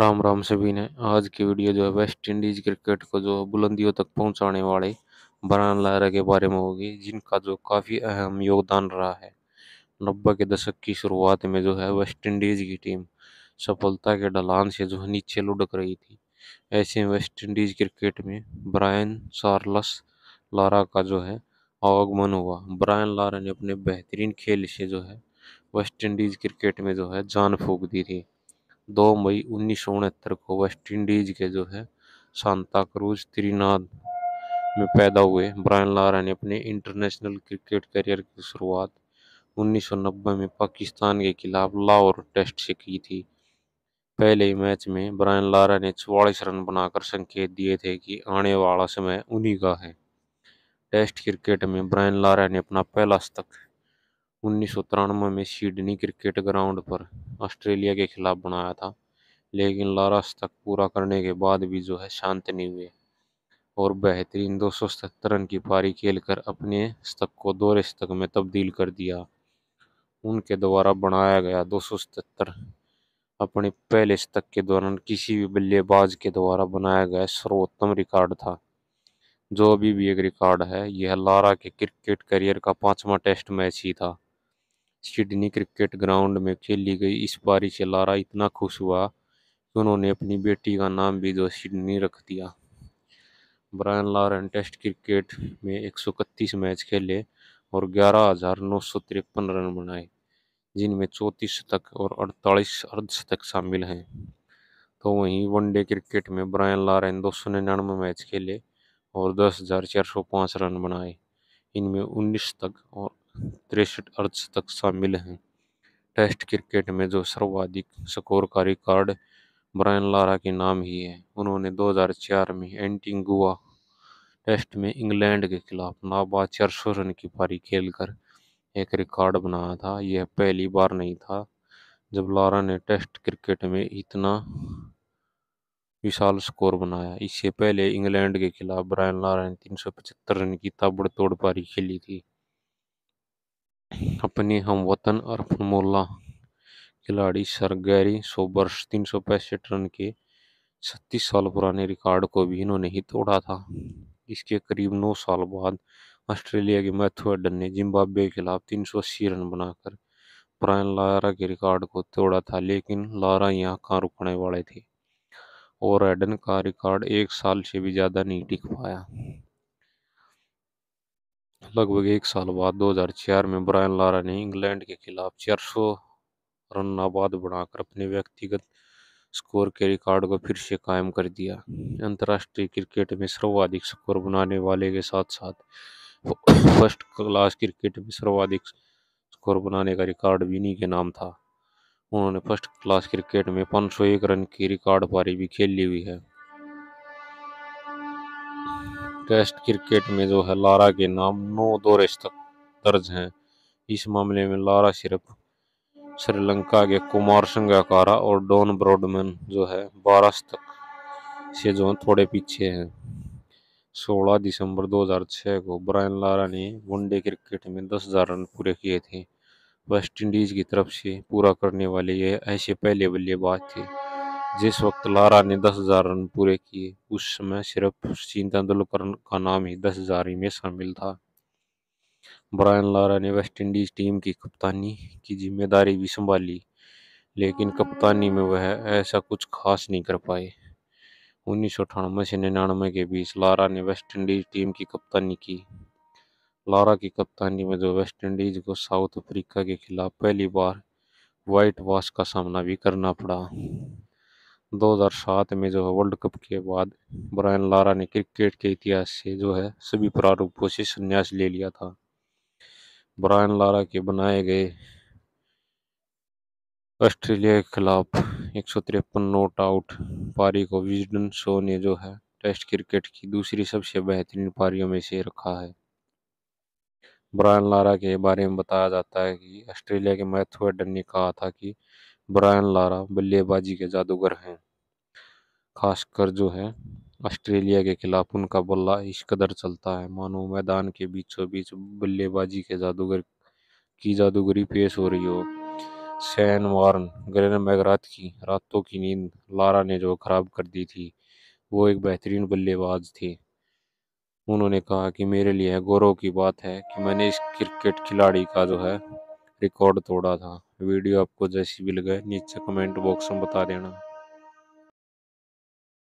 राम राम सभी ने आज की वीडियो जो है वेस्ट इंडीज क्रिकेट को जो बुलंदियों तक पहुंचाने वाले बरान लारा के बारे में होगी जिनका जो काफ़ी अहम योगदान रहा है नब्बे के दशक की शुरुआत में जो है वेस्ट इंडीज़ की टीम सफलता के ढलान से जो है नीचे लुढ़क रही थी ऐसे वेस्ट इंडीज़ क्रिकेट में ब्रायन सार्लस लारा का जो है आवागमन हुआ ब्रायन लारा ने अपने बेहतरीन खेल से जो है वेस्ट इंडीज़ क्रिकेट में जो है जान फूक दी थी दो मई उन्नीस को वेस्ट इंडीज के जो है सांता क्रूज त्रिनाद में पैदा हुए ब्रायन लारा ने अपने इंटरनेशनल क्रिकेट करियर की शुरुआत 1990 में पाकिस्तान के खिलाफ लाहौर टेस्ट से की थी पहले ही मैच में ब्रायन लारा ने चौवालीस रन बनाकर संकेत दिए थे कि आने वाला समय उन्हीं का है टेस्ट क्रिकेट में ब्रायन लारा ने अपना पहला शतक उन्नीस में सिडनी क्रिकेट ग्राउंड पर ऑस्ट्रेलिया के खिलाफ बनाया था लेकिन लारस तक पूरा करने के बाद भी जो है शांत नहीं हुए और बेहतरीन दो सौ रन की पारी खेलकर अपने शतक को दो शतक में तब्दील कर दिया उनके द्वारा बनाया गया दो सौ अपने पहले शतक के दौरान किसी भी बल्लेबाज के द्वारा बनाया गया सर्वोत्तम रिकॉर्ड था जो अभी भी एक रिकॉर्ड है यह लारा के क्रिकेट करियर का पांचवा टेस्ट मैच ही था सिडनी क्रिकेट ग्राउंड में खेली गई इस बारिश से लारा इतना खुश हुआ कि उन्होंने अपनी बेटी का नाम भी जो सिडनी रख दिया ब्रायन लारन टेस्ट क्रिकेट में एक मैच खेले और ग्यारह हज़ार नौ सौ तिरपन रन बनाए जिनमें चौंतीस शतक और अड़तालीस अर्धशतक शामिल हैं तो वहीं वनडे क्रिकेट में ब्रायन लारन दो सौ निन्यानवे मैच खेले और दस हज़ार चार सौ पाँच रन बनाए इनमें उन्नीस शतक और तिरसठ अर्धशतक शामिल हैं टेस्ट क्रिकेट में जो सर्वाधिक स्कोर का रिकॉर्ड ब्रायन लारा के नाम ही है उन्होंने 2004 में एंटीगुआ टेस्ट में इंग्लैंड के खिलाफ नाबाद चार सौ रन की पारी खेलकर एक रिकॉर्ड बनाया था यह पहली बार नहीं था जब लारा ने टेस्ट क्रिकेट में इतना विशाल स्कोर बनाया इससे पहले इंग्लैंड के खिलाफ ब्रायन लारा ने तीन रन की ताबड़तोड़ पारी खेली थी अपने हम वतन अरफानुल्ला खिलाड़ी सरगैरी सोबर्स तीन सौ पैंसठ रन के छत्तीस साल पुराने रिकॉर्ड को भी इन्होंने ही तोड़ा था इसके करीब नौ साल बाद ऑस्ट्रेलिया के मैथ्यू एडन ने जिम्बाब्वे के खिलाफ तीन सौ अस्सी रन बनाकर ब्रायन लारा के रिकॉर्ड को तोड़ा था लेकिन लारा यहाँ कहाँ रुकने वाले थे और एडन का रिकॉर्ड एक साल से भी ज़्यादा नहीं टिक पाया लगभग एक साल बाद 2004 में ब्रायन लारा ने इंग्लैंड के खिलाफ चार रन नाबाद बनाकर अपने व्यक्तिगत स्कोर के रिकॉर्ड को फिर से कायम कर दिया अंतर्राष्ट्रीय क्रिकेट में सर्वाधिक स्कोर बनाने वाले के साथ साथ फर्स्ट क्लास क्रिकेट में सर्वाधिक स्कोर बनाने का रिकॉर्ड भी इन्हीं के नाम था उन्होंने फर्स्ट क्लास क्रिकेट में 501 रन की रिकॉर्ड पारी भी खेली हुई है टेस्ट क्रिकेट में जो है लारा के नाम नौ दौरे तक दर्ज हैं इस मामले में लारा सिर्फ श्रीलंका के कुमार संगाकारा और डॉन ब्रॉडमैन जो है बारह तक से जो थोड़े पीछे हैं 16 दिसंबर 2006 को ब्रायन लारा ने वनडे क्रिकेट में 10,000 रन पूरे किए थे वेस्टइंडीज की तरफ से पूरा करने वाले ये ऐसे पहले बल्लेबाज थे जिस वक्त लारा ने दस हजार रन पूरे किए उस समय सिर्फ सचिन तेंदुलकर का नाम ही दस हजार ही में शामिल था ब्रायन लारा ने इंडीज टीम की कप्तानी की जिम्मेदारी भी संभाली लेकिन कप्तानी में वह ऐसा कुछ खास नहीं कर पाए उन्नीस सौ अठानवे से निन्यानवे के बीच लारा ने वेस्ट इंडीज टीम की कप्तानी की लारा की कप्तानी में जो तो वेस्ट इंडीज को साउथ अफ्रीका के खिलाफ पहली बार व्हाइट वॉश का सामना भी करना पड़ा 2007 में जो है वर्ल्ड कप के बाद ब्रायन लारा ने क्रिकेट के इतिहास से जो है सभी प्रारूपों से संन्यास ले लिया था ब्रायन लारा के बनाए गए ऑस्ट्रेलिया के खिलाफ एक सौ तिरपन नोट आउट पारी को विजडन शो ने जो है टेस्ट क्रिकेट की दूसरी सबसे बेहतरीन पारियों में से रखा है ब्रायन लारा के बारे में बताया जाता है कि ऑस्ट्रेलिया के मैथ्यू एडन ने कहा था कि ब्रायन लारा बल्लेबाजी के जादूगर हैं खासकर जो है ऑस्ट्रेलिया के खिलाफ उनका बल्ला इस कदर चलता है मानो मैदान के बीचों बीच बल्लेबाजी के जादूगर की जादूगरी पेश हो रही हो सैन वार्न ग्रेन मैगरात की रातों की नींद लारा ने जो खराब कर दी थी वो एक बेहतरीन बल्लेबाज थी उन्होंने कहा कि मेरे लिए गौरव की बात है कि मैंने इस क्रिकेट खिलाड़ी का जो है रिकॉर्ड तोड़ा था वीडियो आपको जैसी भी लगे नीचे कमेंट बॉक्स में बता देना